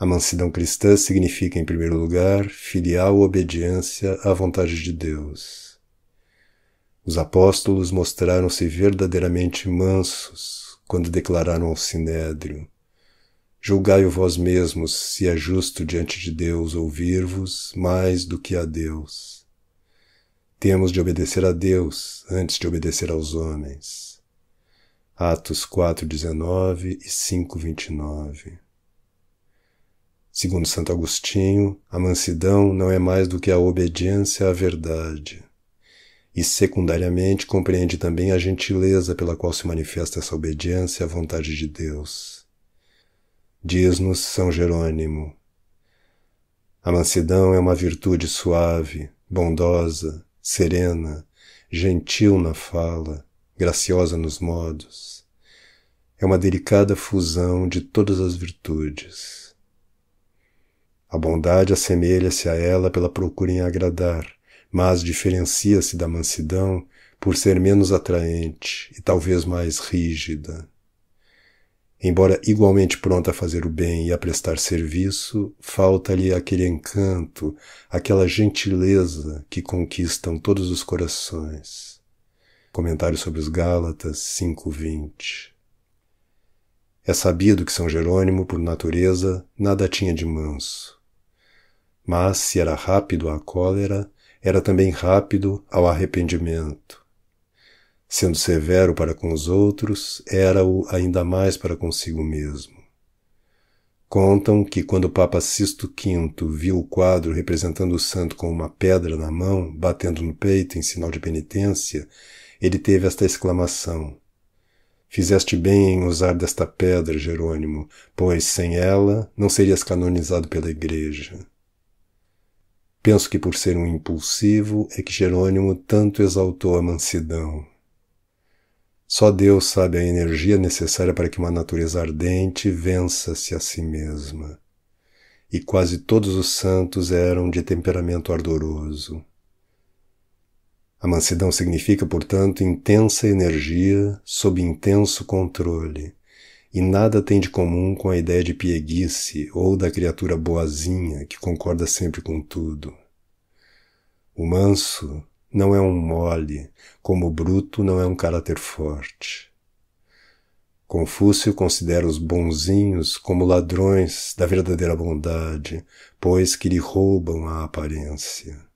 A mansidão cristã significa, em primeiro lugar, filial obediência à vontade de Deus. Os apóstolos mostraram-se verdadeiramente mansos quando declararam ao Sinédrio: Julgai-o vós mesmos se é justo diante de Deus ouvir-vos mais do que a Deus. Temos de obedecer a Deus antes de obedecer aos homens. Atos 4:19 e 5:29. Segundo Santo Agostinho, a mansidão não é mais do que a obediência à verdade. E, secundariamente, compreende também a gentileza pela qual se manifesta essa obediência à vontade de Deus. Diz-nos São Jerônimo: A mansidão é uma virtude suave, bondosa, serena, gentil na fala, graciosa nos modos. É uma delicada fusão de todas as virtudes. A bondade assemelha-se a ela pela procura em agradar, mas diferencia-se da mansidão por ser menos atraente e talvez mais rígida. Embora igualmente pronta a fazer o bem e a prestar serviço, falta-lhe aquele encanto, aquela gentileza que conquistam todos os corações. Comentário sobre os Gálatas 5:20. É sabido que São Jerônimo, por natureza, nada tinha de manso. Mas se era rápido à cólera, era também rápido ao arrependimento. Sendo severo para com os outros, era-o ainda mais para consigo mesmo. Contam que quando o Papa Sisto V viu o quadro representando o santo com uma pedra na mão, batendo no peito em sinal de penitência, ele teve esta exclamação: Fizeste bem em usar desta pedra, Jerônimo, pois sem ela não serias canonizado pela Igreja. Penso que por ser um impulsivo é que Jerônimo tanto exaltou a mansidão. Só Deus sabe a energia necessária para que uma natureza ardente vença-se a si mesma. E quase todos os santos eram de temperamento ardoroso. A mansidão significa, portanto, intensa energia sob intenso controle e nada tem de comum com a ideia de pieguice ou da criatura boazinha que concorda sempre com tudo. O manso não é um mole, como o bruto não é um caráter forte. Confúcio considera os bonzinhos como ladrões da verdadeira bondade, pois que lhe roubam a aparência.